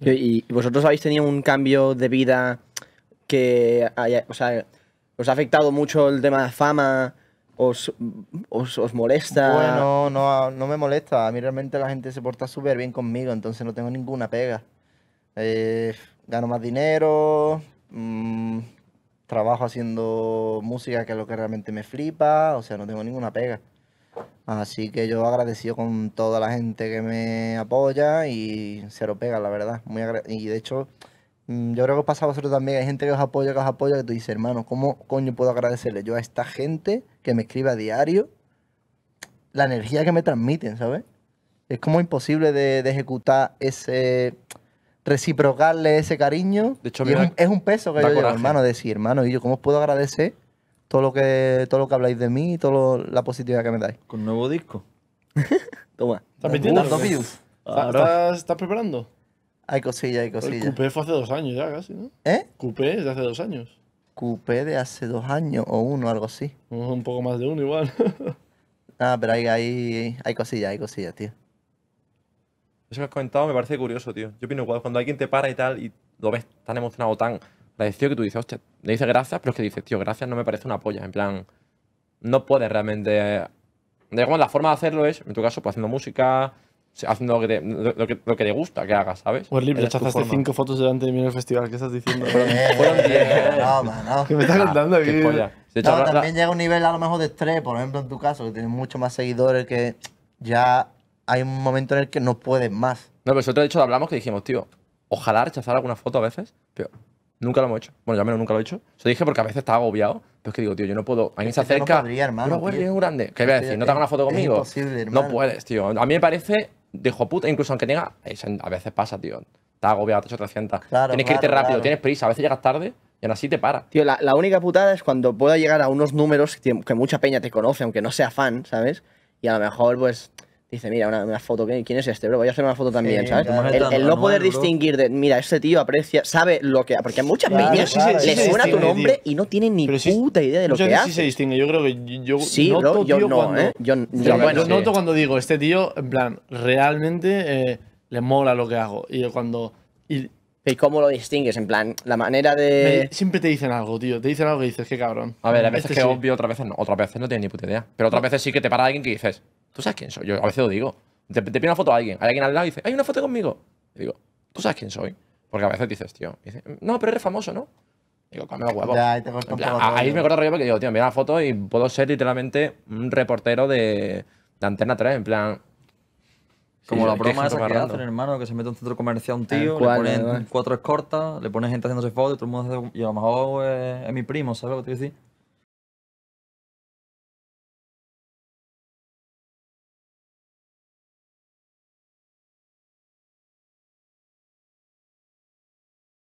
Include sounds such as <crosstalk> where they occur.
¿Y vosotros habéis tenido un cambio de vida que os ha afectado mucho el tema de fama? ¿Os, molesta? Bueno, no, no me molesta. A mí realmente la gente se porta súper bien conmigo, entonces no tengo ninguna pega. Eh, gano más dinero, mm, trabajo haciendo música que es lo que realmente me flipa, o sea, no tengo ninguna pega. Así que yo agradecido con toda la gente que me apoya y se lo pega, la verdad. Muy y de hecho, mm, yo creo que pasa a vosotros también. Hay gente que os apoya, que os apoya, que tú dices, hermano, ¿cómo coño puedo agradecerle yo a esta gente que me escribe a diario la energía que me transmiten, ¿sabes? Es como imposible de, ejecutar ese. reciprocarle ese cariño. De hecho, es, un, peso que yo hermano, decir, hermano, ¿y yo cómo puedo agradecer? todo lo que, todo lo que habláis de mí, y toda la positividad que me dais. Con nuevo disco. <laughs> Toma. ¿Estás metiendo? preparando? Hay cosillas, hay cosillas. El coupé fue hace dos años ya casi, ¿no? ¿Eh? Coupé de hace dos años. Coupé de hace dos años o uno, algo así. Un poco más de uno igual. <laughs> ah, pero hay, hay, hay cosillas, hay cosillas, tío. Eso que has comentado me parece curioso, tío. Yo opino igual, cuando alguien te para y tal y lo ves tan emocionado, tan la decisión que tú dices, hostia, le dices gracias, pero es que dices, tío, gracias no me parece una polla. En plan, no puedes realmente. Digamos, la forma de hacerlo es, en tu caso, pues haciendo música, haciendo lo que, te, lo, que, te gusta que hagas, ¿sabes? Pues, libre, rechazaste cinco fotos delante de mí en el festival, ¿qué estás diciendo? <laughs> Eh, Fueron eh, eh, no, no. <laughs> ¿Qué me estás ah, contando aquí? polla. también llega un nivel a lo mejor de estrés, por ejemplo, en tu caso, que tienes mucho más seguidores, que ya hay un momento en el que no puedes más. No, pero nosotros de hecho hablamos que dijimos, tío, ojalá rechazar alguna foto a veces, pero Nunca lo hemos hecho. Bueno, yo al menos nunca lo he hecho. Se lo dije porque a veces estaba agobiado. Pero es que digo, tío, yo no puedo. A mí se acerca. No podría, hermano. grande. ¿Qué voy a decir? ¿No te hagas una foto conmigo? No puedes, tío. A mí me parece de puta, incluso aunque tenga. A veces pasa, tío. está agobiado, te hecho 300. tienes que irte rápido, tienes prisa. A veces llegas tarde y aún así te para. Tío, la, única putada es cuando pueda llegar a unos números que mucha peña te conoce, aunque no sea fan, ¿sabes? Y a lo mejor, pues, Dice, mira, una, foto, ¿quién es este, bro? Voy a hacer una foto también, ¿sabes? El, no poder distinguir de, mira, este tío aprecia, sabe lo que. Porque hay muchas claro, niñas suena tu nombre y no tienen ni puta idea de lo que hace. Sí, se distingue, yo creo que yo. Sí, noto, yo tío, no, cuando, ¿eh? Yo, bueno, noto cuando digo, este tío, en plan, realmente eh, le mola lo que hago. Y cuando. Y, cómo lo distingues? En plan, la manera de. siempre te dicen algo, tío. Te dicen algo y dices, qué cabrón. A ver, a veces este que sí. obvio, otras veces no. Otras veces no tienes ni puta idea. Pero otras veces sí que te para alguien que dices, ¿tú sabes quién soy? Yo a veces lo digo. Te, te pido una foto a alguien, hay alguien al lado y dice, ¿hay una foto conmigo? Y digo, ¿tú sabes quién soy? Porque a veces dices, tío, dice, no, pero eres famoso, ¿no? Digo, come los huevos. ahí me corto rollo porque digo, tío, mira la foto y puedo ser literalmente un reportero de, de Antena 3, en plan. Como la broma esa que hacen, hermano, que se mete a un centro comercial un tío, le ponen cuatro escortas, le ponen gente haciéndose fotos y todo el mundo hace... Y a lo mejor es, eh, es mi primo, ¿sabes lo que te quiero decir?